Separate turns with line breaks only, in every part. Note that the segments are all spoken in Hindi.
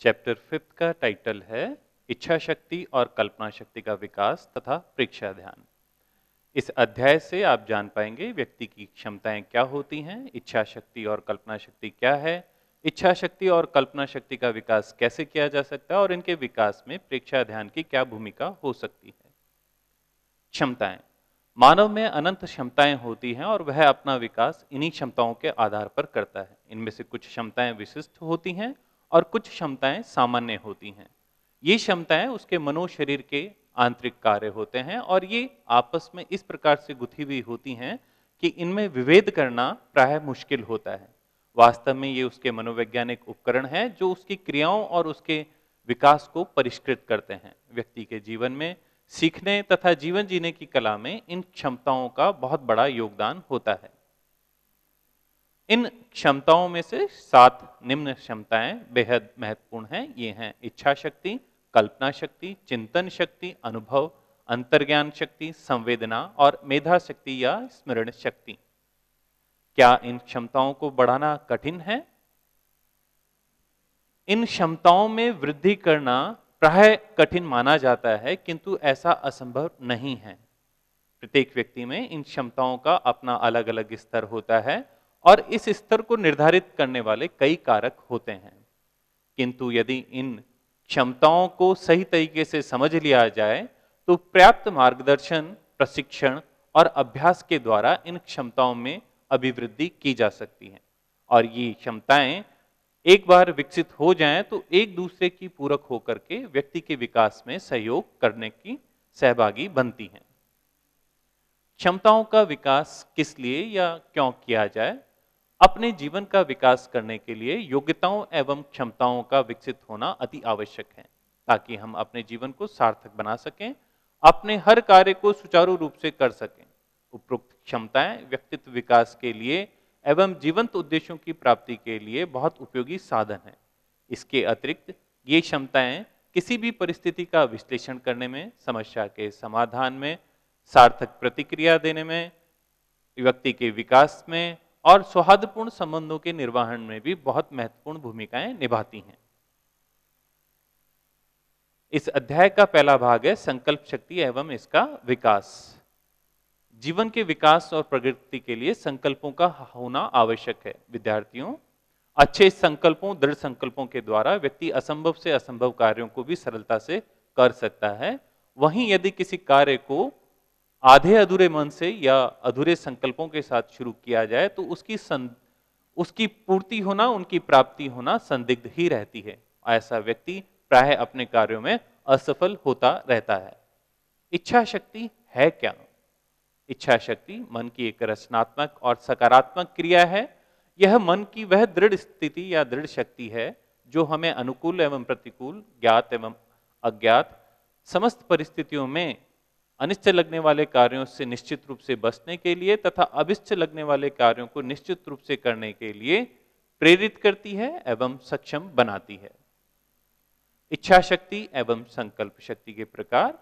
चैप्टर फिफ्थ का टाइटल है इच्छा शक्ति और कल्पना शक्ति का विकास तथा परीक्षा ध्यान इस अध्याय से आप जान पाएंगे व्यक्ति की क्षमताएं क्या होती हैं इच्छा शक्ति और कल्पना शक्ति क्या है इच्छा शक्ति और कल्पना शक्ति का विकास कैसे किया जा सकता है और इनके विकास में प्रेक्षा ध्यान की क्या भूमिका हो सकती है क्षमताएं मानव में अनंत क्षमताएं होती हैं और वह अपना विकास इन्हीं क्षमताओं के आधार पर करता है इनमें से कुछ क्षमताएं विशिष्ट होती हैं और कुछ क्षमताएं सामान्य होती हैं ये क्षमताएं उसके मनो शरीर के आंतरिक कार्य होते हैं और ये आपस में इस प्रकार से गुथी हुई होती हैं कि इनमें विभेद करना प्राय मुश्किल होता है वास्तव में ये उसके मनोवैज्ञानिक उपकरण है जो उसकी क्रियाओं और उसके विकास को परिष्कृत करते हैं व्यक्ति के जीवन में सीखने तथा जीवन जीने की कला में इन क्षमताओं का बहुत बड़ा योगदान होता है इन क्षमताओं में से सात निम्न क्षमताएं बेहद महत्वपूर्ण हैं ये हैं इच्छा शक्ति कल्पना शक्ति चिंतन शक्ति अनुभव अंतर्ज्ञान शक्ति संवेदना और मेधा शक्ति या स्मरण शक्ति क्या इन क्षमताओं को बढ़ाना कठिन है इन क्षमताओं में वृद्धि करना प्राय कठिन माना जाता है किंतु ऐसा असंभव नहीं है प्रत्येक व्यक्ति में इन क्षमताओं का अपना अलग अलग स्तर होता है और इस स्तर को निर्धारित करने वाले कई कारक होते हैं किंतु यदि इन क्षमताओं को सही तरीके से समझ लिया जाए तो पर्याप्त मार्गदर्शन प्रशिक्षण और अभ्यास के द्वारा इन क्षमताओं में अभिवृद्धि की जा सकती है और ये क्षमताएं एक बार विकसित हो जाएं तो एक दूसरे की पूरक होकर के व्यक्ति के विकास में सहयोग करने की सहभागी बनती हैं क्षमताओं का विकास किस लिए या क्यों किया जाए अपने जीवन का विकास करने के लिए योग्यताओं एवं क्षमताओं का विकसित होना अति आवश्यक है ताकि हम अपने जीवन को सार्थक बना सकें अपने हर कार्य को सुचारू रूप से कर सकें उपरोक्त क्षमताएं व्यक्तित्व विकास के लिए एवं जीवंत उद्देश्यों की प्राप्ति के लिए बहुत उपयोगी साधन है इसके अतिरिक्त ये क्षमताएं किसी भी परिस्थिति का विश्लेषण करने में समस्या के समाधान में सार्थक प्रतिक्रिया देने में व्यक्ति के विकास में और सौहार्दपूर्ण संबंधों के निर्वहन में भी बहुत महत्वपूर्ण भूमिकाएं निभाती हैं इस अध्याय का पहला भाग है संकल्प शक्ति एवं इसका विकास जीवन के विकास और प्रगति के लिए संकल्पों का होना आवश्यक है विद्यार्थियों अच्छे संकल्पों दृढ़ संकल्पों के द्वारा व्यक्ति असंभव से असंभव कार्यों को भी सरलता से कर सकता है वहीं यदि किसी कार्य को आधे अधूरे मन से या अधूरे संकल्पों के साथ शुरू किया जाए तो उसकी सं उसकी पूर्ति होना उनकी प्राप्ति होना संदिग्ध ही रहती है ऐसा व्यक्ति प्राय अपने कार्यों में असफल होता रहता है इच्छा शक्ति है क्या इच्छा शक्ति मन की एक रचनात्मक और सकारात्मक क्रिया है यह मन की वह दृढ़ स्थिति या दृढ़ शक्ति है जो हमें अनुकूल एवं प्रतिकूल ज्ञात एवं अज्ञात समस्त परिस्थितियों में अनिश्चय लगने वाले कार्यों से निश्चित रूप से बचने के लिए तथा अविश्चय लगने वाले कार्यों को निश्चित रूप से करने के लिए प्रेरित करती है एवं सक्षम बनाती है इच्छा शक्ति एवं संकल्प शक्ति के प्रकार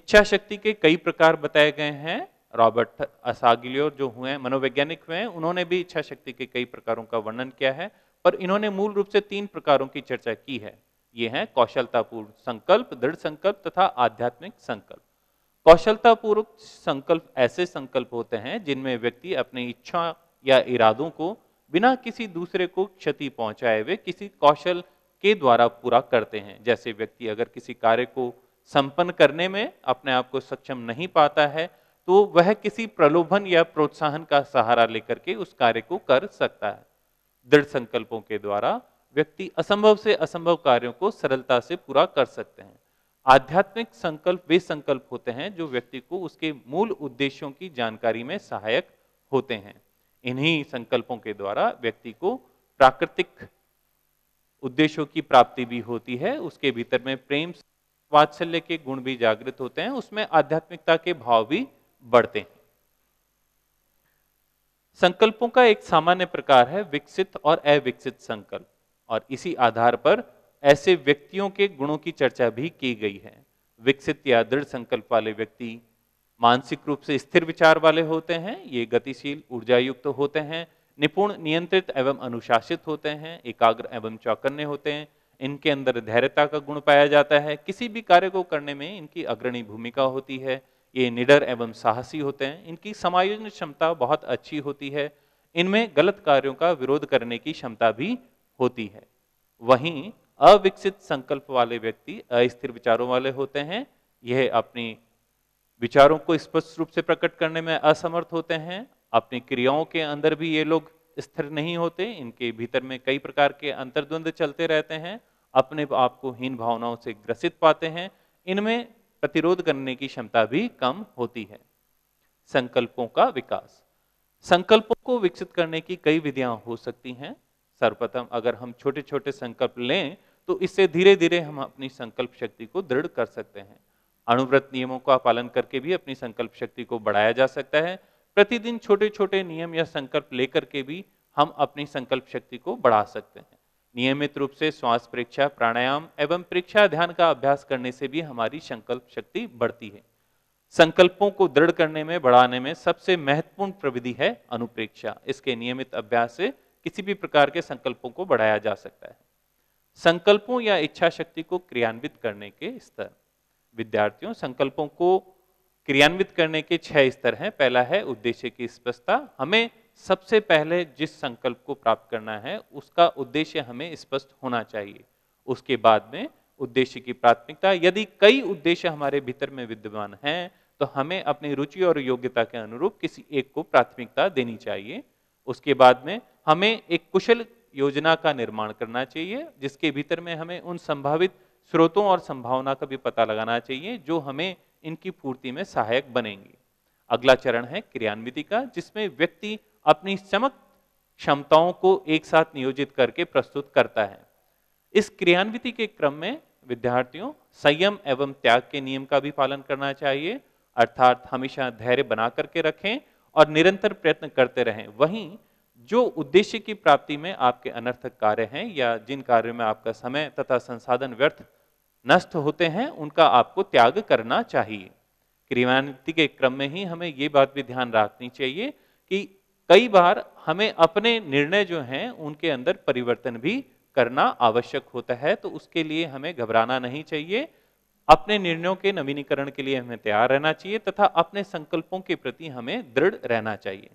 इच्छा शक्ति के कई प्रकार बताए गए हैं रॉबर्ट असागिलियो जो हुए हैं मनोवैज्ञानिक हुए हैं उन्होंने भी इच्छा शक्ति के कई प्रकारों का वर्णन किया है पर इन्होंने मूल रूप से तीन प्रकारों की चर्चा की है ये हैं कौशलतापूर्ण संकल्प दृढ़ संकल्प तथा आध्यात्मिक संकल्प कौशलतापूर्वक संकल्प ऐसे संकल्प होते हैं जिनमें व्यक्ति अपनी इच्छा या इरादों को बिना किसी दूसरे को क्षति पहुंचाए हुए किसी कौशल के द्वारा पूरा करते हैं जैसे व्यक्ति अगर किसी कार्य को संपन्न करने में अपने आप को सक्षम नहीं पाता है तो वह किसी प्रलोभन या प्रोत्साहन का सहारा लेकर के उस कार्य को कर सकता है दृढ़ संकल्पों के द्वारा व्यक्ति असंभव से असंभव कार्यों को सरलता से पूरा कर सकते हैं आध्यात्मिक संकल्प वे संकल्प होते हैं जो व्यक्ति को उसके मूल उद्देश्यों की जानकारी में सहायक होते हैं इन्हीं संकल्पों के द्वारा व्यक्ति को प्राकृतिक उद्देश्यों की प्राप्ति भी होती है उसके भीतर में प्रेम वात्सल्य के गुण भी जागृत होते हैं उसमें आध्यात्मिकता के भाव भी बढ़ते हैं संकल्पों का एक सामान्य प्रकार है विकसित और अविकसित संकल्प और इसी आधार पर ऐसे व्यक्तियों के गुणों की चर्चा भी की गई है विकसित या दृढ़ संकल्प वाले व्यक्ति मानसिक रूप से स्थिर विचार वाले होते हैं ये गतिशील ऊर्जा युक्त तो होते हैं निपुण नियंत्रित एवं अनुशासित होते हैं एकाग्र एवं चौकन्ने होते हैं इनके अंदर धैर्यता का गुण पाया जाता है किसी भी कार्य को करने में इनकी अग्रणी भूमिका होती है ये निडर एवं साहसी होते हैं इनकी समायोजन क्षमता बहुत अच्छी होती है इनमें गलत कार्यों का विरोध करने की क्षमता भी होती है वहीं अविकसित संकल्प वाले व्यक्ति अस्थिर विचारों वाले होते हैं यह अपनी विचारों को स्पष्ट रूप से प्रकट करने में असमर्थ होते हैं अपनी क्रियाओं के अंदर भी ये लोग स्थिर नहीं होते इनके भीतर में कई प्रकार के अंतर्द्वंद चलते रहते हैं अपने आप को हीन भावनाओं से ग्रसित पाते हैं इनमें प्रतिरोध करने की क्षमता भी कम होती है संकल्पों का विकास संकल्पों को विकसित करने की कई विधियां हो सकती हैं सर्वप्रथम अगर हम छोटे छोटे संकल्प लें तो इससे धीरे धीरे हम अपनी संकल्प शक्ति को दृढ़ कर सकते हैं अणुव्रत नियमों का पालन करके भी अपनी संकल्प शक्ति को बढ़ाया जा सकता है प्रतिदिन छोटे छोटे नियम या संकल्प लेकर के भी हम अपनी संकल्प शक्ति को बढ़ा सकते हैं नियमित रूप से श्वास परीक्षा प्राणायाम एवं परीक्षा ध्यान का अभ्यास करने से भी हमारी संकल्प शक्ति बढ़ती है संकल्पों को दृढ़ करने में बढ़ाने में सबसे महत्वपूर्ण प्रविधि है अनुप्रेक्षा इसके नियमित अभ्यास से किसी भी प्रकार के संकल्पों को बढ़ाया जा सकता है संकल्पों या इच्छा शक्ति को क्रियान्वित करने के स्तर विद्यार्थियों संकल्पों को क्रियान्वित करने के छह स्तर हैं पहला है उद्देश्य की स्पष्टता हमें सबसे पहले जिस संकल्प को प्राप्त करना है उसका उद्देश्य हमें स्पष्ट होना चाहिए उसके बाद में उद्देश्य की प्राथमिकता यदि कई उद्देश्य हमारे भीतर में विद्यमान हैं तो हमें अपनी रुचि और योग्यता के अनुरूप किसी एक को प्राथमिकता देनी चाहिए उसके बाद में हमें एक कुशल योजना का निर्माण करना चाहिए जिसके भीतर में हमें उन संभावित स्रोतों और संभावना का भी पता लगाना चाहिए जो हमें इनकी पूर्ति में सहायक बनेंगी अगला चरण है क्रियान्विति का जिसमें व्यक्ति अपनी चमक क्षमताओं को एक साथ नियोजित करके प्रस्तुत करता है इस क्रियान्विति के क्रम में विद्यार्थियों संयम एवं त्याग के नियम का भी पालन करना चाहिए अर्थात हमेशा धैर्य बना करके रखें और निरंतर प्रयत्न करते रहें वहीं जो उद्देश्य की प्राप्ति में आपके अनर्थक कार्य हैं या जिन कार्यों में आपका समय तथा संसाधन व्यर्थ नष्ट होते हैं उनका आपको त्याग करना चाहिए क्रियान्वित के क्रम में ही हमें ये बात भी ध्यान रखनी चाहिए कि कई बार हमें अपने निर्णय जो हैं उनके अंदर परिवर्तन भी करना आवश्यक होता है तो उसके लिए हमें घबराना नहीं चाहिए अपने निर्णयों के नवीनीकरण के लिए हमें तैयार रहना चाहिए तथा अपने संकल्पों के प्रति हमें दृढ़ रहना चाहिए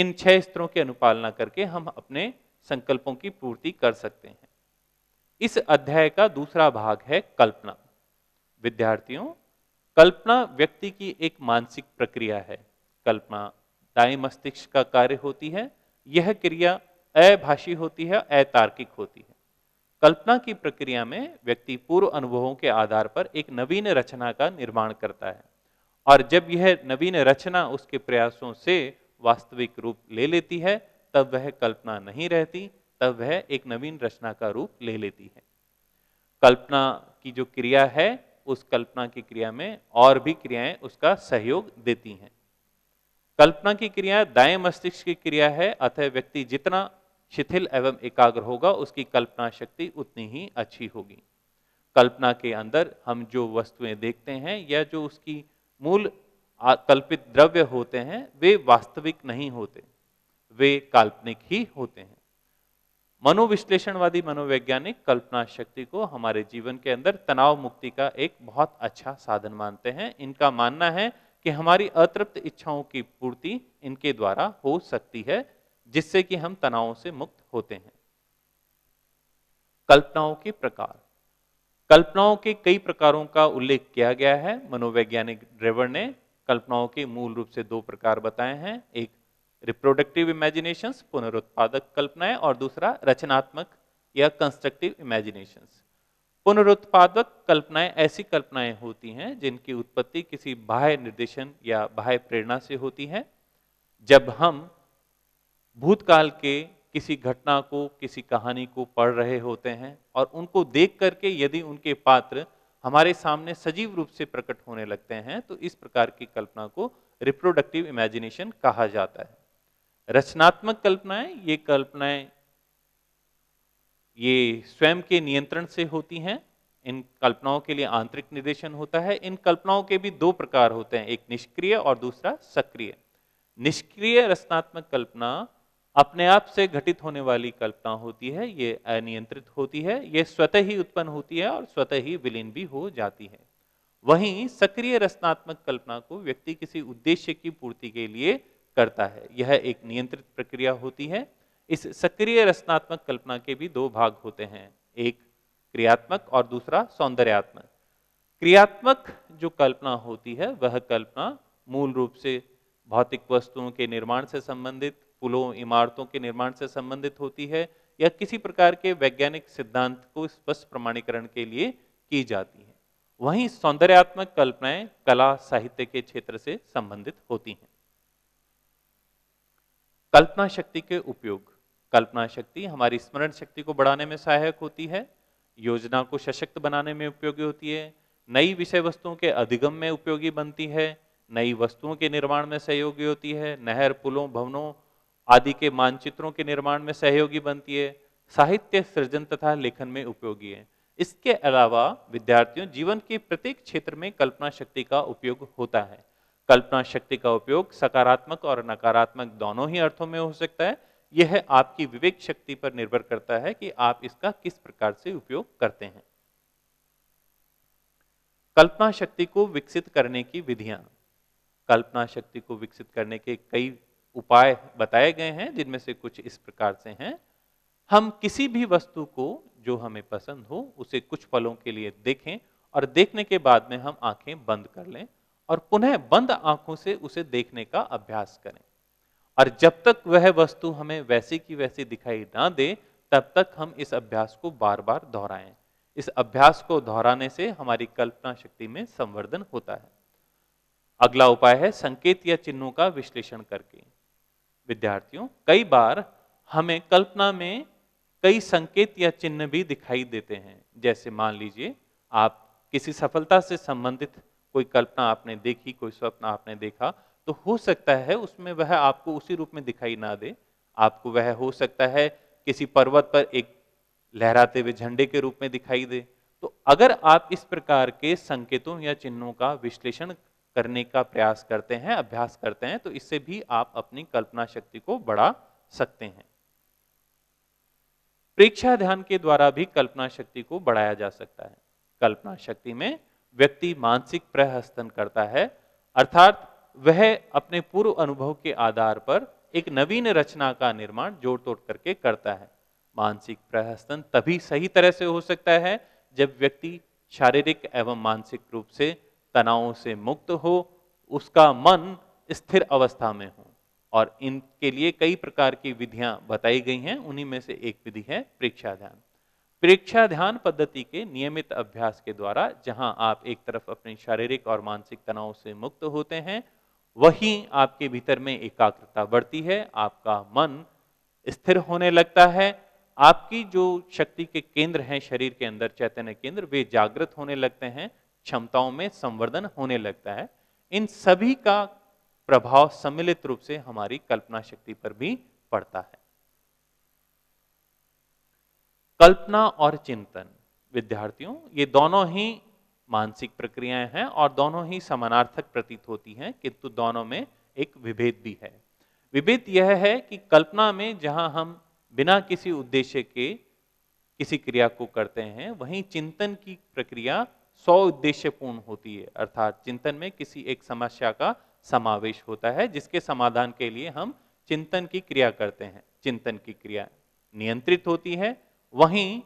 इन छह स्तरों की अनुपालना करके हम अपने संकल्पों की पूर्ति कर सकते हैं इस अध्याय का दूसरा भाग है कल्पना विद्यार्थियों कल्पना व्यक्ति की एक मानसिक प्रक्रिया है कल्पना दाई मस्तिष्क का कार्य होती है यह क्रिया अभाषी होती है अतार्किक होती है कल्पना की प्रक्रिया में व्यक्ति पूर्व अनुभवों के आधार पर एक नवीन रचना का निर्माण करता है और जब यह नवीन रचना उसके प्रयासों से वास्तविक रूप ले लेती है तब वह कल्पना नहीं रहती तब वह एक नवीन रचना का रूप ले लेती है कल्पना की जो क्रिया है उस कल्पना की क्रिया में और भी क्रियाएं उसका सहयोग देती हैं कल्पना की क्रिया दाएं मस्तिष्क की क्रिया है अतः व्यक्ति जितना शिथिल एवं एकाग्र होगा उसकी कल्पना शक्ति उतनी ही अच्छी होगी कल्पना के अंदर हम जो वस्तुएं देखते हैं या जो उसकी मूल कल्पित द्रव्य होते हैं वे वास्तविक नहीं होते वे काल्पनिक ही होते हैं मनोविश्लेषणवादी मनोवैज्ञानिक कल्पना शक्ति को हमारे जीवन के अंदर तनाव मुक्ति का एक बहुत अच्छा साधन मानते हैं इनका मानना है कि हमारी अतृप्त इच्छाओं की पूर्ति इनके द्वारा हो सकती है जिससे कि हम तनावों से मुक्त होते हैं कल्पनाओं के प्रकार कल्पनाओं के कई प्रकारों का उल्लेख किया गया है मनोवैज्ञानिक ड्रेवर ने कल्पनाओं के मूल रूप से दो प्रकार बताए हैं एक रिप्रोडक्टिव इमेजिनेशंस पुनरुत्पादक कल्पनाएं और दूसरा रचनात्मक या कंस्ट्रक्टिव इमेजिनेशंस पुनरुत्पादक कल्पनाएं ऐसी कल्पनाएं होती हैं जिनकी उत्पत्ति किसी बाह्य निर्देशन या बाह्य प्रेरणा से होती है जब हम भूतकाल के किसी घटना को किसी कहानी को पढ़ रहे होते हैं और उनको देख करके यदि उनके पात्र हमारे सामने सजीव रूप से प्रकट होने लगते हैं तो इस प्रकार की कल्पना को रिप्रोडक्टिव इमेजिनेशन कहा जाता है रचनात्मक कल्पनाएं ये कल्पनाएं ये स्वयं के नियंत्रण से होती हैं इन कल्पनाओं के लिए आंतरिक निर्देशन होता है इन कल्पनाओं के भी दो प्रकार होते हैं एक निष्क्रिय और दूसरा सक्रिय निष्क्रिय रचनात्मक कल्पना अपने आप से घटित होने वाली कल्पना होती है ये अनियंत्रित होती है ये स्वतः ही उत्पन्न होती है और स्वतः ही विलीन भी हो जाती है वहीं सक्रिय रचनात्मक कल्पना को व्यक्ति किसी उद्देश्य की पूर्ति के लिए करता है यह एक नियंत्रित प्रक्रिया होती है इस सक्रिय रचनात्मक कल्पना के भी दो भाग होते हैं एक क्रियात्मक और दूसरा सौंदर्यात्मक क्रियात्मक जो कल्पना होती है वह कल्पना मूल रूप से भौतिक वस्तुओं के निर्माण से संबंधित पुलों इमारतों के निर्माण से संबंधित होती है या किसी प्रकार के वैज्ञानिक सिद्धांत को स्पष्ट प्रमाणीकरण के लिए की जाती है वहीं सौंदर्यात्मक कल्पनाएं कला साहित्य के क्षेत्र से संबंधित होती हैं कल्पना शक्ति के उपयोग कल्पना शक्ति हमारी स्मरण शक्ति को बढ़ाने में सहायक होती है योजना को सशक्त बनाने में उपयोगी होती है नई विषय वस्तुओं के अधिगम में उपयोगी बनती है नई वस्तुओं के निर्माण में सहयोगी होती है नहर पुलों भवनों आदि के मानचित्रों के निर्माण में सहयोगी बनती है साहित्य सृजन तथा लेखन में उपयोगी है इसके अलावा विद्यार्थियों जीवन के प्रत्येक क्षेत्र में कल्पना शक्ति का उपयोग होता है कल्पना शक्ति का उपयोग सकारात्मक और नकारात्मक दोनों ही अर्थों में हो सकता है यह आपकी विवेक शक्ति पर निर्भर करता है कि आप इसका किस प्रकार से उपयोग करते हैं कल्पना शक्ति को विकसित करने की विधियां कल्पना शक्ति को विकसित करने के कई उपाय बताए गए हैं जिनमें से कुछ इस प्रकार से हैं हम किसी भी वस्तु को जो हमें पसंद हो उसे कुछ पलों के लिए देखें और देखने के बाद में हम आंखें बंद कर लें और पुनः बंद आंखों से उसे देखने का अभ्यास करें और जब तक वह वस्तु हमें वैसी की वैसी दिखाई ना दे तब तक हम इस अभ्यास को बार बार दोहराएं इस अभ्यास को दोहराने से हमारी कल्पना शक्ति में संवर्धन होता है अगला उपाय है संकेत या चिन्हों का विश्लेषण करके विद्यार्थियों कई बार हमें कल्पना में कई संकेत या चिन्ह भी दिखाई देते हैं जैसे मान लीजिए आप किसी सफलता से संबंधित कोई कल्पना आपने देखी कोई स्वप्न आपने देखा तो हो सकता है उसमें वह आपको उसी रूप में दिखाई ना दे आपको वह हो सकता है किसी पर्वत पर एक लहराते हुए झंडे के रूप में दिखाई दे तो अगर आप इस प्रकार के संकेतों या चिन्हों का विश्लेषण करने का प्रयास करते हैं अभ्यास करते हैं तो इससे भी आप अपनी कल्पना शक्ति को बढ़ा सकते हैं प्रेक्षा ध्यान के द्वारा भी कल्पना शक्ति को बढ़ाया जा सकता है कल्पना शक्ति में व्यक्ति मानसिक प्रहस्तन करता है अर्थात वह अपने पूर्व अनुभव के आधार पर एक नवीन रचना का निर्माण जोड़ तोड़ करके करता है मानसिक प्रहस्तन तभी सही तरह से हो सकता है जब व्यक्ति शारीरिक एवं मानसिक रूप से तनावों से मुक्त हो उसका मन स्थिर अवस्था में हो और इनके लिए कई प्रकार की विधियां बताई गई हैं उन्हीं में से एक विधि है प्रेक्षा ध्यान प्रेक्षा ध्यान पद्धति के नियमित अभ्यास के द्वारा जहां आप एक तरफ अपने शारीरिक और मानसिक तनाव से मुक्त होते हैं वहीं आपके भीतर में एकाग्रता बढ़ती है आपका मन स्थिर होने लगता है आपकी जो शक्ति के केंद्र हैं शरीर के अंदर चैतन्य केंद्र वे जागृत होने लगते हैं क्षमताओं में संवर्धन होने लगता है इन सभी का प्रभाव सम्मिलित रूप से हमारी कल्पना शक्ति पर भी पड़ता है कल्पना और चिंतन विद्यार्थियों ये दोनों ही मानसिक प्रक्रियाएं हैं और दोनों ही समानार्थक प्रतीत होती हैं किंतु दोनों में एक विभेद भी है विभेद यह है कि कल्पना में जहां हम बिना किसी उद्देश्य के किसी क्रिया को करते हैं वहीं चिंतन की प्रक्रिया सौ होती है अर्थात चिंतन में किसी एक समस्या का समावेश होता है जिसके समाधान के लिए हम चिंतन की क्रिया करते हैं चिंतन की क्रिया नियंत्रित होती है वहीं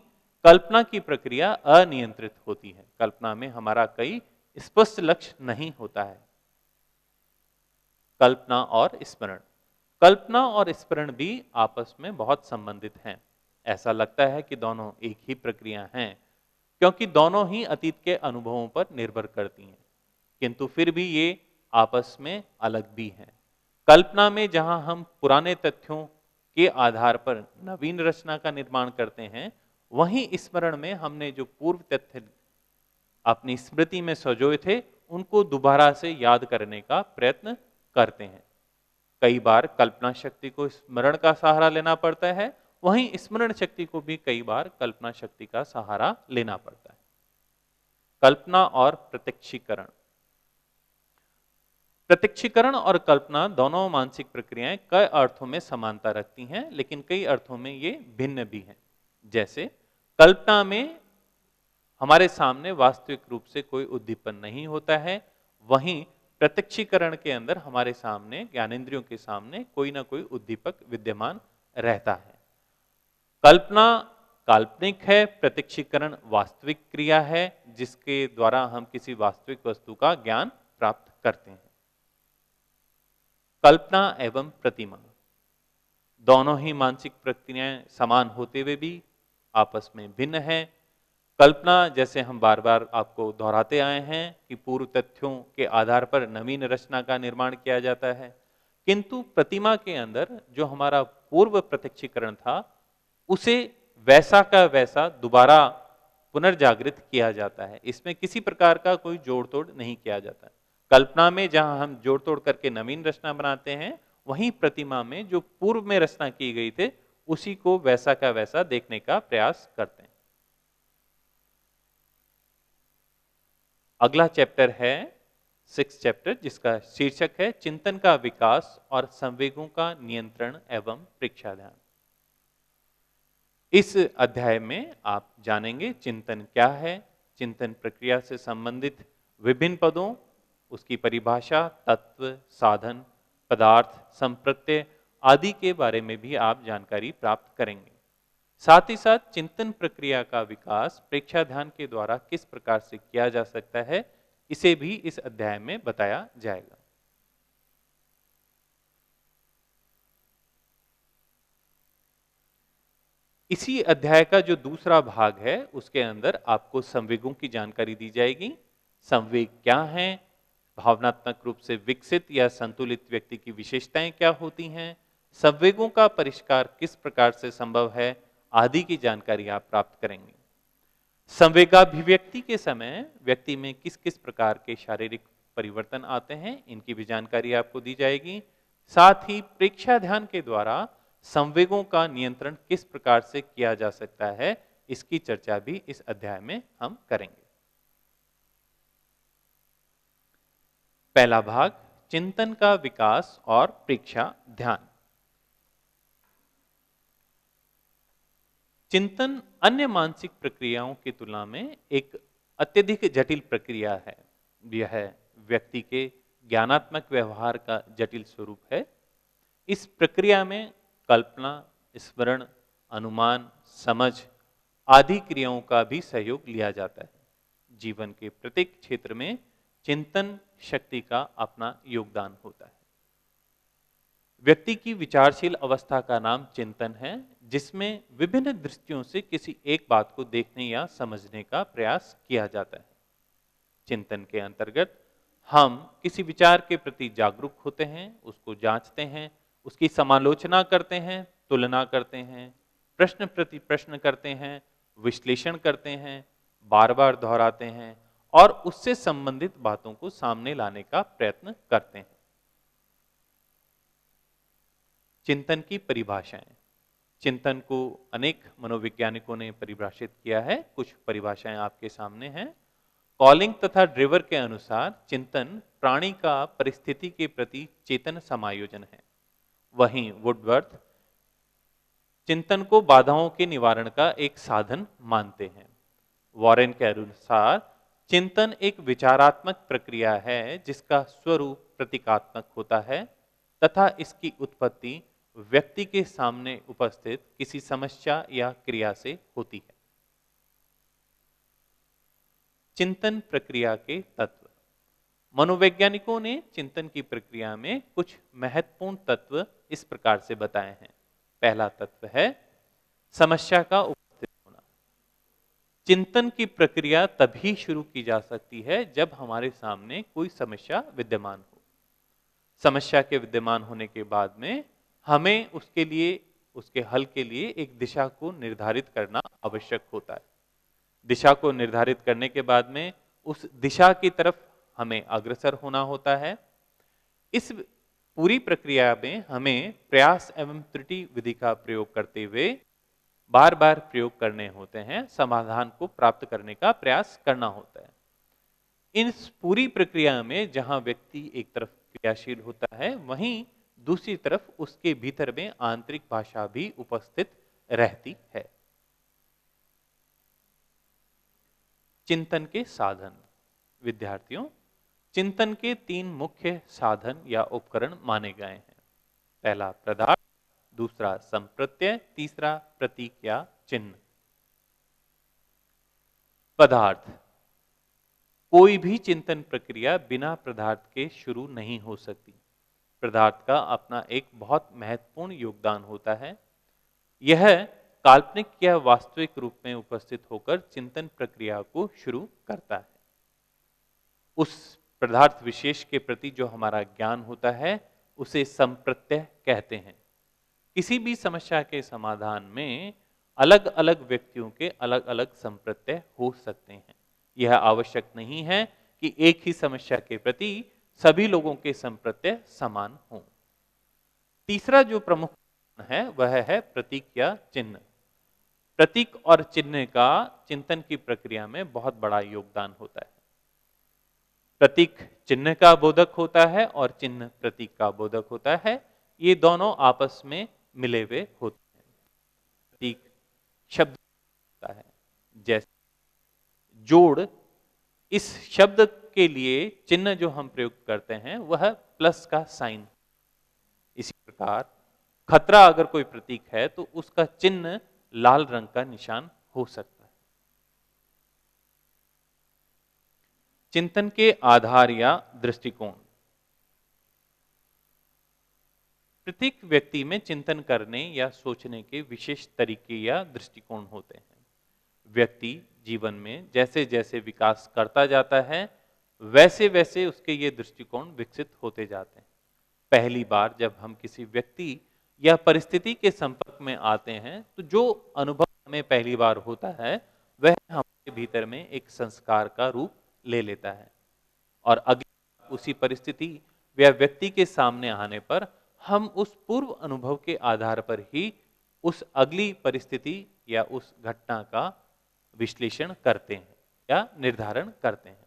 कल्पना की प्रक्रिया अनियंत्रित होती है कल्पना में हमारा कई स्पष्ट लक्ष्य नहीं होता है कल्पना और स्मरण कल्पना और स्मरण भी आपस में बहुत संबंधित हैं ऐसा लगता है कि दोनों एक ही प्रक्रिया हैं क्योंकि दोनों ही अतीत के अनुभवों पर निर्भर करती हैं किंतु फिर भी ये आपस में अलग भी हैं कल्पना में जहां हम पुराने तथ्यों के आधार पर नवीन रचना का निर्माण करते हैं वहीं स्मरण में हमने जो पूर्व तथ्य अपनी स्मृति में सजोए थे उनको दोबारा से याद करने का प्रयत्न करते हैं कई बार कल्पना शक्ति को स्मरण का सहारा लेना पड़ता है वहीं स्मरण शक्ति को भी कई बार कल्पना शक्ति का सहारा लेना पड़ता है कल्पना और प्रत्यक्षीकरण प्रत्यक्षीकरण और कल्पना दोनों मानसिक प्रक्रियाएं कई अर्थों में समानता रखती हैं लेकिन कई अर्थों में ये भिन्न भी हैं जैसे कल्पना में हमारे सामने वास्तविक रूप से कोई उद्दीपन नहीं होता है वहीं प्रत्यक्षीकरण के अंदर हमारे सामने ज्ञानेन्द्रियों के सामने कोई ना कोई उद्दीपक विद्यमान रहता है कल्पना काल्पनिक है प्रत्यक्षीकरण वास्तविक क्रिया है जिसके द्वारा हम किसी वास्तविक वस्तु का ज्ञान प्राप्त करते हैं कल्पना एवं प्रतिमा दोनों ही मानसिक प्रक्रियाएं समान होते हुए भी आपस में भिन्न हैं कल्पना जैसे हम बार बार आपको दोहराते आए हैं कि पूर्व तथ्यों के आधार पर नवीन रचना का निर्माण किया जाता है किंतु प्रतिमा के अंदर जो हमारा पूर्व प्रत्यक्षीकरण था उसे वैसा का वैसा दोबारा पुनर्जागृत किया जाता है इसमें किसी प्रकार का कोई जोड़ तोड़ नहीं किया जाता कल्पना में जहां हम जोड़ तोड़ करके नवीन रचना बनाते हैं वहीं प्रतिमा में जो पूर्व में रचना की गई थी उसी को वैसा का वैसा देखने का प्रयास करते हैं अगला चैप्टर है सिक्स चैप्टर जिसका शीर्षक है चिंतन का विकास और संवेगों का नियंत्रण एवं प्रेक्षा ध्यान इस अध्याय में आप जानेंगे चिंतन क्या है चिंतन प्रक्रिया से संबंधित विभिन्न पदों उसकी परिभाषा तत्व साधन पदार्थ संप्रत्य आदि के बारे में भी आप जानकारी प्राप्त करेंगे साथ ही साथ चिंतन प्रक्रिया का विकास प्रेक्षा ध्यान के द्वारा किस प्रकार से किया जा सकता है इसे भी इस अध्याय में बताया जाएगा इसी अध्याय का जो दूसरा भाग है उसके अंदर आपको संवेगों की जानकारी दी जाएगी संवेग क्या है भावनात्मक रूप से विकसित या संतुलित व्यक्ति की विशेषताएं क्या होती हैं संवेगों का परिष्कार किस प्रकार से संभव है आदि की जानकारी आप प्राप्त करेंगे संवेगाभिव्यक्ति के समय व्यक्ति में किस किस प्रकार के शारीरिक परिवर्तन आते हैं इनकी भी जानकारी आपको दी जाएगी साथ ही प्रेक्षा ध्यान के द्वारा संवेगों का नियंत्रण किस प्रकार से किया जा सकता है इसकी चर्चा भी इस अध्याय में हम करेंगे पहला भाग चिंतन का विकास और प्रीक्षा ध्यान चिंतन अन्य मानसिक प्रक्रियाओं की तुलना में एक अत्यधिक जटिल प्रक्रिया है यह व्यक्ति के ज्ञानात्मक व्यवहार का जटिल स्वरूप है इस प्रक्रिया में कल्पना स्मरण अनुमान समझ आदि क्रियाओं का भी सहयोग लिया जाता है जीवन के प्रत्येक क्षेत्र में चिंतन शक्ति का अपना योगदान होता है व्यक्ति की विचारशील अवस्था का नाम चिंतन है जिसमें विभिन्न दृष्टियों से किसी एक बात को देखने या समझने का प्रयास किया जाता है चिंतन के अंतर्गत हम किसी विचार के प्रति जागरूक होते हैं उसको जांचते हैं उसकी समालोचना करते हैं तुलना करते हैं प्रश्न प्रति प्रश्न करते हैं विश्लेषण करते हैं बार बार दोहराते हैं और उससे संबंधित बातों को सामने लाने का प्रयत्न करते हैं चिंतन की परिभाषाएं चिंतन को अनेक मनोवैज्ञानिकों ने परिभाषित किया है कुछ परिभाषाएं आपके सामने हैं कॉलिंग तथा ड्रिवर के अनुसार चिंतन प्राणी का परिस्थिति के प्रति चेतन समायोजन है वहीं वुडवर्थ चिंतन को बाधाओं के निवारण का एक साधन मानते हैं वॉरेन के अनुसार चिंतन एक विचारात्मक प्रक्रिया है जिसका स्वरूप प्रतीकात्मक होता है तथा इसकी उत्पत्ति व्यक्ति के सामने उपस्थित किसी समस्या या क्रिया से होती है चिंतन प्रक्रिया के तत्व मनोवैज्ञानिकों ने चिंतन की प्रक्रिया में कुछ महत्वपूर्ण तत्व इस प्रकार से बताए हैं पहला तत्व है समस्या का उपस्थित होना चिंतन की प्रक्रिया तभी शुरू की जा सकती है जब हमारे सामने कोई समस्या विद्यमान हो समस्या के विद्यमान होने के बाद में हमें उसके लिए उसके हल के लिए एक दिशा को निर्धारित करना आवश्यक होता है दिशा को निर्धारित करने के बाद में उस दिशा की तरफ हमें अग्रसर होना होता है इस पूरी प्रक्रिया में हमें प्रयास एवं त्रुटि विधि का प्रयोग करते हुए बार बार प्रयोग करने होते हैं समाधान को प्राप्त करने का प्रयास करना होता है इस पूरी प्रक्रिया में जहां व्यक्ति एक तरफ क्रियाशील होता है वहीं दूसरी तरफ उसके भीतर में आंतरिक भाषा भी उपस्थित रहती है चिंतन के साधन विद्यार्थियों चिंतन के तीन मुख्य साधन या उपकरण माने गए हैं पहला प्रदार्थ दूसरा संप्रत्यय तीसरा प्रतीक या चिन्ह पदार्थ कोई भी चिंतन प्रक्रिया बिना पदार्थ के शुरू नहीं हो सकती पदार्थ का अपना एक बहुत महत्वपूर्ण योगदान होता है यह काल्पनिक या वास्तविक रूप में उपस्थित होकर चिंतन प्रक्रिया को शुरू करता है उस पदार्थ विशेष के प्रति जो हमारा ज्ञान होता है उसे संप्रत्यय कहते हैं किसी भी समस्या के समाधान में अलग अलग व्यक्तियों के अलग अलग संप्रत्यय हो सकते हैं यह आवश्यक नहीं है कि एक ही समस्या के प्रति सभी लोगों के संप्रत्यय समान हो तीसरा जो प्रमुख है वह है प्रतीक या चिन्ह प्रतीक और चिन्ह का चिंतन की प्रक्रिया में बहुत बड़ा योगदान होता है प्रतीक चिन्ह का बोधक होता है और चिन्ह प्रतीक का बोधक होता है ये दोनों आपस में मिले हुए होते हैं प्रतीक शब्द होता है जैसे जोड़ इस शब्द के लिए चिन्ह जो हम प्रयोग करते हैं वह प्लस का साइन इसी प्रकार खतरा अगर कोई प्रतीक है तो उसका चिन्ह लाल रंग का निशान हो सकता है चिंतन के आधार या दृष्टिकोण प्रत्येक व्यक्ति में चिंतन करने या सोचने के विशेष तरीके या दृष्टिकोण होते हैं व्यक्ति जीवन में जैसे जैसे विकास करता जाता है वैसे वैसे उसके ये दृष्टिकोण विकसित होते जाते हैं पहली बार जब हम किसी व्यक्ति या परिस्थिति के संपर्क में आते हैं तो जो अनुभव हमें पहली बार होता है वह हमारे भीतर में एक संस्कार का रूप ले लेता है और अगली उसी परिस्थिति या व्यक्ति के सामने आने पर हम उस पूर्व अनुभव के आधार पर ही उस अगली परिस्थिति या उस घटना का विश्लेषण करते हैं या निर्धारण करते हैं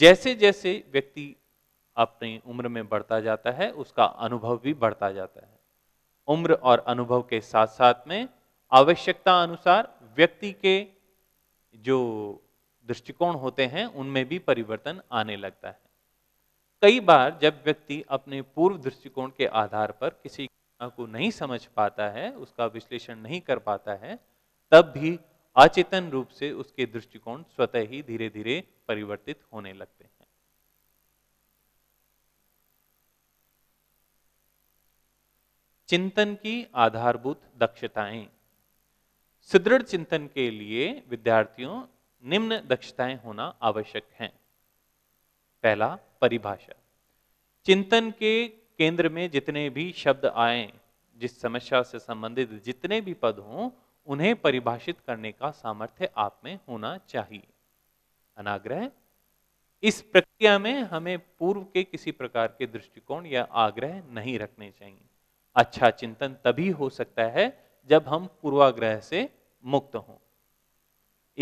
जैसे जैसे व्यक्ति अपनी उम्र में बढ़ता जाता है उसका अनुभव भी बढ़ता जाता है उम्र और अनुभव के साथ साथ में आवश्यकता अनुसार व्यक्ति के जो दृष्टिकोण होते हैं उनमें भी परिवर्तन आने लगता है कई बार जब व्यक्ति अपने पूर्व दृष्टिकोण के आधार पर किसी को नहीं समझ पाता है उसका विश्लेषण नहीं कर पाता है तब भी अचेतन रूप से उसके दृष्टिकोण स्वतः ही धीरे धीरे परिवर्तित होने लगते हैं चिंतन की आधारभूत दक्षताएं सुदृढ़ चिंतन के लिए विद्यार्थियों निम्न दक्षताएं होना आवश्यक हैं पहला परिभाषा चिंतन के केंद्र में जितने भी शब्द आए जिस समस्या से संबंधित जितने भी पद हों उन्हें परिभाषित करने का सामर्थ्य आप में होना चाहिए अनाग्रह इस प्रक्रिया में हमें पूर्व के किसी प्रकार के दृष्टिकोण या आग्रह नहीं रखने चाहिए अच्छा चिंतन तभी हो सकता है जब हम पूर्वाग्रह से मुक्त हों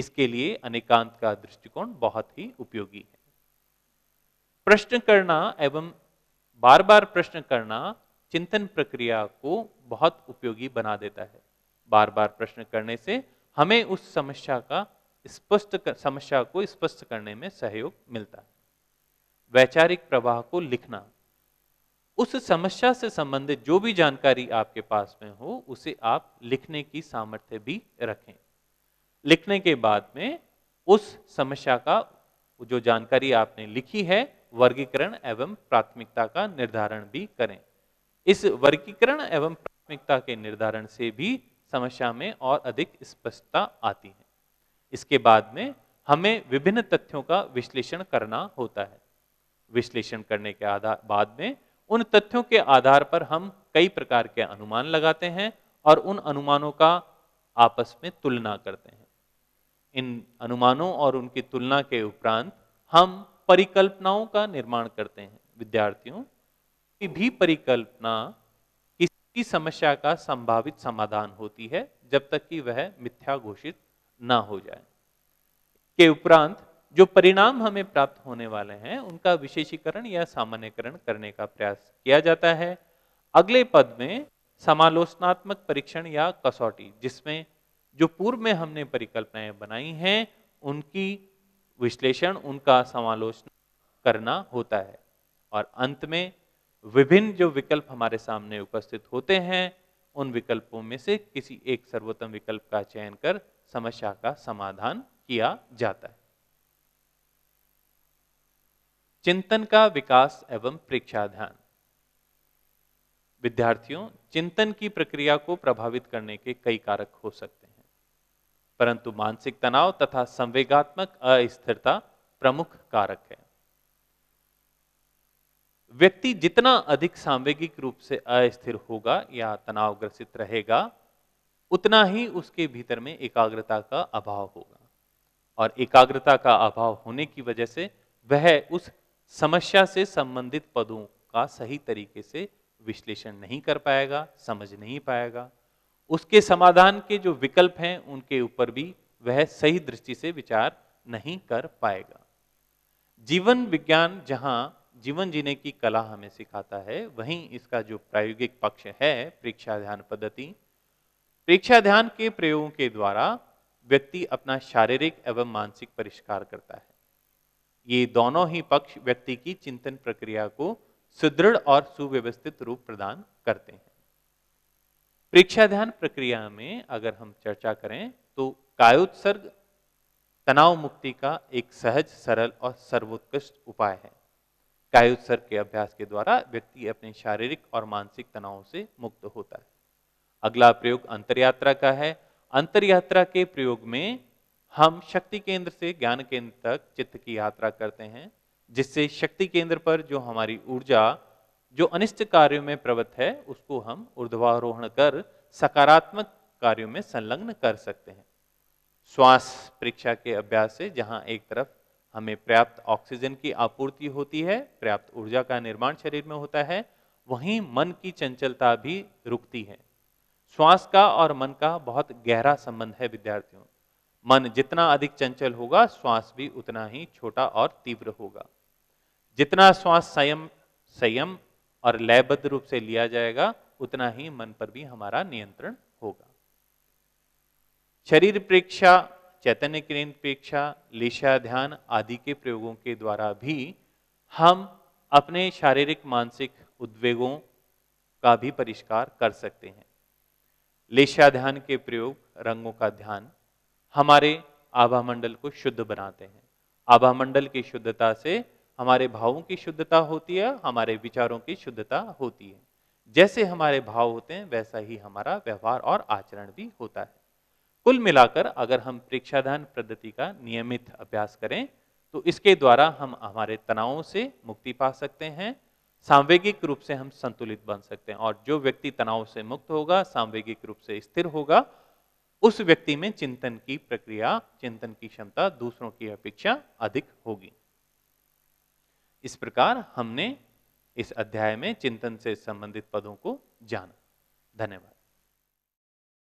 इसके लिए अनेकांत का दृष्टिकोण बहुत ही उपयोगी है प्रश्न करना एवं बार बार प्रश्न करना चिंतन प्रक्रिया को बहुत उपयोगी बना देता है बार बार प्रश्न करने से हमें उस समस्या का स्पष्ट समस्या को स्पष्ट करने में सहयोग मिलता है वैचारिक प्रवाह को लिखना उस समस्या से संबंधित जो भी जानकारी आपके पास में हो उसे आप लिखने की सामर्थ्य भी रखें लिखने के बाद में उस समस्या का जो जानकारी आपने लिखी है वर्गीकरण एवं प्राथमिकता का निर्धारण भी करें इस वर्गीकरण एवं प्राथमिकता के निर्धारण से भी समस्या में और अधिक स्पष्टता आती है इसके बाद में हमें विभिन्न तथ्यों का विश्लेषण करना होता है विश्लेषण करने के आधार बाद में उन तथ्यों के आधार पर हम कई प्रकार के अनुमान लगाते हैं और उन अनुमानों का आपस में तुलना करते हैं इन अनुमानों और उनकी तुलना के उपरांत हम परिकल्पनाओं का निर्माण करते हैं विद्यार्थियों की भी परिकल्पना किसी समस्या का संभावित समाधान होती है जब तक कि वह मिथ्या घोषित ना हो जाए के उपरांत जो परिणाम हमें प्राप्त होने वाले हैं उनका विशेषीकरण या सामान्यकरण करने का प्रयास किया जाता है अगले पद में समालोचनात्मक परीक्षण या कसौटी जिसमें जो पूर्व में हमने परिकल्पनाएं बनाई हैं उनकी विश्लेषण उनका समालोचना करना होता है और अंत में विभिन्न जो विकल्प हमारे सामने उपस्थित होते हैं उन विकल्पों में से किसी एक सर्वोत्तम विकल्प का चयन कर समस्या का समाधान किया जाता है चिंतन का विकास एवं प्रेक्षा ध्यान विद्यार्थियों चिंतन की प्रक्रिया को प्रभावित करने के कई कारक हो सकते हैं परंतु मानसिक तनाव तथा संवेगात्मक अस्थिरता प्रमुख कारक है व्यक्ति जितना अधिक सांवेगिक रूप से अस्थिर होगा या तनावग्रसित रहेगा उतना ही उसके भीतर में एकाग्रता का अभाव होगा और एकाग्रता का अभाव होने की वजह से वह उस समस्या से संबंधित पदों का सही तरीके से विश्लेषण नहीं कर पाएगा समझ नहीं पाएगा उसके समाधान के जो विकल्प हैं उनके ऊपर भी वह सही दृष्टि से विचार नहीं कर पाएगा जीवन विज्ञान जहां जीवन जीने की कला हमें सिखाता है वहीं इसका जो प्रायोगिक पक्ष है प्रेक्षा ध्यान पद्धति प्रेक्षा ध्यान के प्रयोगों के द्वारा व्यक्ति अपना शारीरिक एवं मानसिक परिष्कार करता है ये दोनों ही पक्ष व्यक्ति की चिंतन प्रक्रिया को सुदृढ़ और सुव्यवस्थित रूप प्रदान करते हैं परीक्षा ध्यान प्रक्रिया में अगर हम चर्चा करें तो कायोत्सर्ग तनाव मुक्ति का एक सहज सरल और सर्वोत्कृष्ट उपाय है कायोत्सर्ग के अभ्यास के द्वारा व्यक्ति अपने शारीरिक और मानसिक तनाव से मुक्त होता है अगला प्रयोग अंतरयात्रा का है अंतरयात्रा के प्रयोग में हम शक्ति केंद्र से ज्ञान केंद्र तक चित्त की यात्रा करते हैं जिससे शक्ति केंद्र पर जो हमारी ऊर्जा जो अनिष्ट कार्यों में प्रवृत्त है उसको हम ऊर्ध्वारोहण कर सकारात्मक कार्यों में संलग्न कर सकते हैं श्वास परीक्षा के अभ्यास से जहाँ एक तरफ हमें पर्याप्त ऑक्सीजन की आपूर्ति होती है पर्याप्त ऊर्जा का निर्माण शरीर में होता है वहीं मन की चंचलता भी रुकती है श्वास का और मन का बहुत गहरा संबंध है विद्यार्थियों मन जितना अधिक चंचल होगा श्वास भी उतना ही छोटा और तीव्र होगा जितना श्वास संयम संयम और लयबद्ध रूप से लिया जाएगा उतना ही मन पर भी हमारा नियंत्रण होगा शरीर प्रेक्षा चैतन्य किरण परीक्षा लिशा ध्यान आदि के प्रयोगों के द्वारा भी हम अपने शारीरिक मानसिक उद्वेगों का भी परिष्कार कर सकते हैं लेशा ध्यान के प्रयोग रंगों का ध्यान हमारे आभा मंडल को शुद्ध बनाते हैं आभा मंडल की शुद्धता से हमारे भावों की शुद्धता होती है हमारे विचारों की शुद्धता होती है जैसे हमारे भाव होते हैं वैसा ही हमारा व्यवहार और आचरण भी होता है कुल मिलाकर अगर हम प्रेक्षाधान पद्धति का नियमित अभ्यास करें तो इसके द्वारा हम हमारे तनावों से मुक्ति पा सकते हैं सांवेगिक रूप से हम संतुलित बन सकते हैं और जो व्यक्ति तनाव से मुक्त होगा सांवेगिक रूप से स्थिर होगा उस व्यक्ति में चिंतन की प्रक्रिया चिंतन की क्षमता दूसरों की अपेक्षा अधिक होगी इस प्रकार हमने इस अध्याय में चिंतन से संबंधित पदों को जाना धन्यवाद